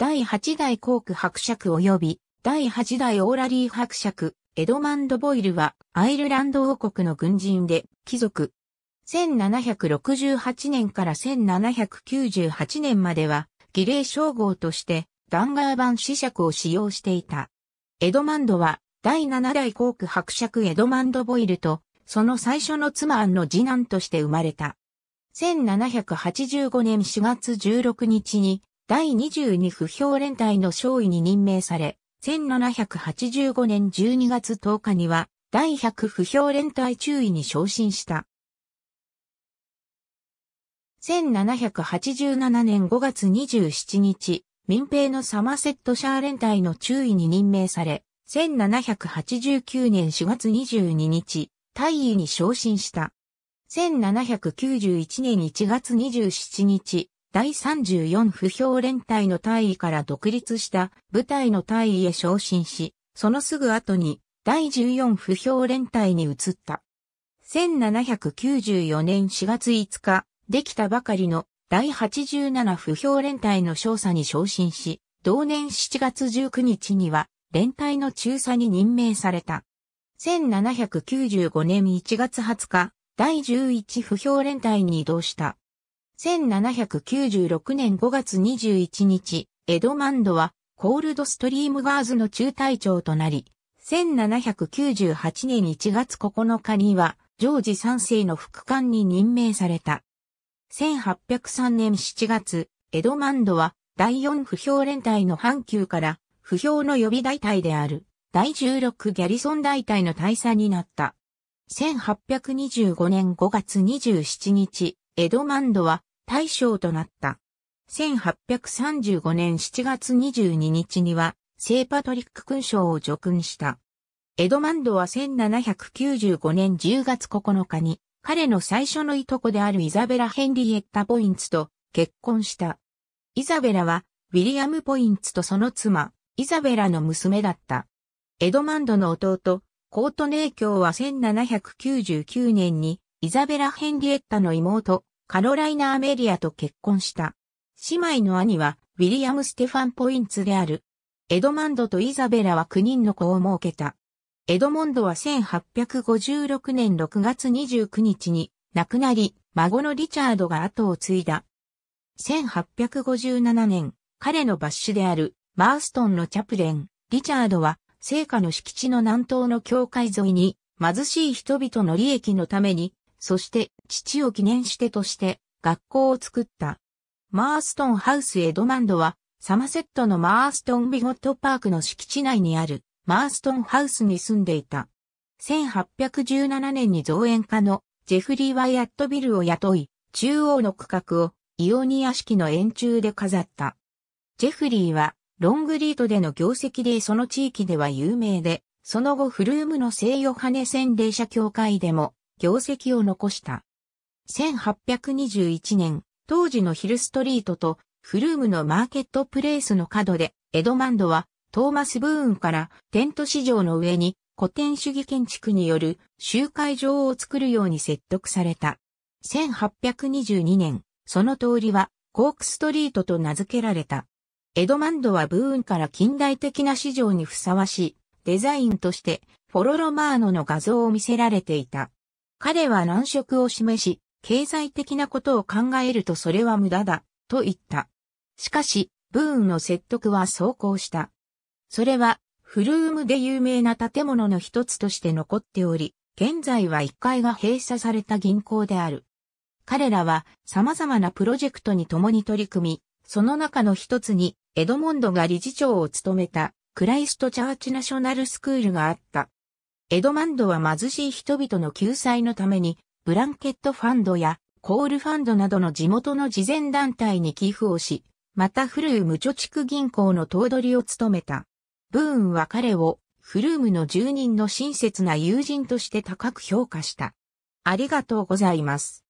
第8代コーク伯爵及び第8代オーラリー伯爵、エドマンド・ボイルはアイルランド王国の軍人で貴族。1768年から1798年までは儀礼称号としてダンガー版子爵を使用していた。エドマンドは第7代コーク伯爵エドマンド・ボイルとその最初の妻アンの次男として生まれた。1785年4月16日に第22不評連隊の少尉に任命され、1785年12月10日には、第100不評連隊中尉に昇進した。1787年5月27日、民兵のサマセットシャー連隊の中尉に任命され、1789年4月22日、大尉に昇進した。1791年1月27日、第34不評連隊の隊位から独立した部隊の隊位へ昇進し、そのすぐ後に第14不評連隊に移った。1794年4月5日、できたばかりの第87不評連隊の少佐に昇進し、同年7月19日には連隊の中佐に任命された。1795年1月20日、第11不評連隊に移動した。1796年5月21日、エドマンドはコールドストリームガーズの中隊長となり、1798年1月9日には、ジョージ3世の副官に任命された。1803年7月、エドマンドは第4不評連隊の阪急から不評の予備大隊である第16ギャリソン大隊の大佐になった。1825年5月27日、エドマンドは大将となった。1835年7月22日には、聖パトリック勲章を除勲した。エドマンドは1795年10月9日に、彼の最初のいとこであるイザベラ・ヘンリエッタ・ポインツと結婚した。イザベラは、ウィリアム・ポインツとその妻、イザベラの娘だった。エドマンドの弟、コートネー卿は1799年に、イザベラ・ヘンリエッタの妹、カロライナ・アメリアと結婚した。姉妹の兄は、ウィリアム・ステファン・ポインツである。エドマンドとイザベラは9人の子を設けた。エドモンドは1856年6月29日に亡くなり、孫のリチャードが後を継いだ。1857年、彼のバッシュであるマーストンのチャプレン、リチャードは、聖火の敷地の南東の境界沿いに、貧しい人々の利益のために、そして父を記念してとして学校を作った。マーストンハウスエドマンドは、サマセットのマーストンビゴットパークの敷地内にあるマーストンハウスに住んでいた。1817年に造園家のジェフリー・ワイアットビルを雇い、中央の区画をイオニア式の円柱で飾った。ジェフリーはロングリートでの業績でその地域では有名で、その後フルームの聖ヨハネ洗礼者協会でも業績を残した。1821年、当時のヒルストリートとフルームのマーケットプレイスの角で、エドマンドはトーマス・ブーンからテント市場の上に古典主義建築による集会場を作るように説得された。1822年、その通りはコークストリートと名付けられた。エドマンドはブーンから近代的な市場にふさわしいデザインとしてフォロロマーノの画像を見せられていた。彼は難色を示し、経済的なことを考えるとそれは無駄だ、と言った。しかし、ブーンの説得は走行した。それは、フルームで有名な建物の一つとして残っており、現在は1階が閉鎖された銀行である。彼らは様々なプロジェクトに共に取り組み、その中の一つにエドモンドが理事長を務めたクライストチャーチナショナルスクールがあった。エドマンドは貧しい人々の救済のためにブランケットファンドやコールファンドなどの地元の慈善団体に寄付をし、またフルーム貯蓄銀行の頭取を務めた。ブーンは彼をフルームの住人の親切な友人として高く評価した。ありがとうございます。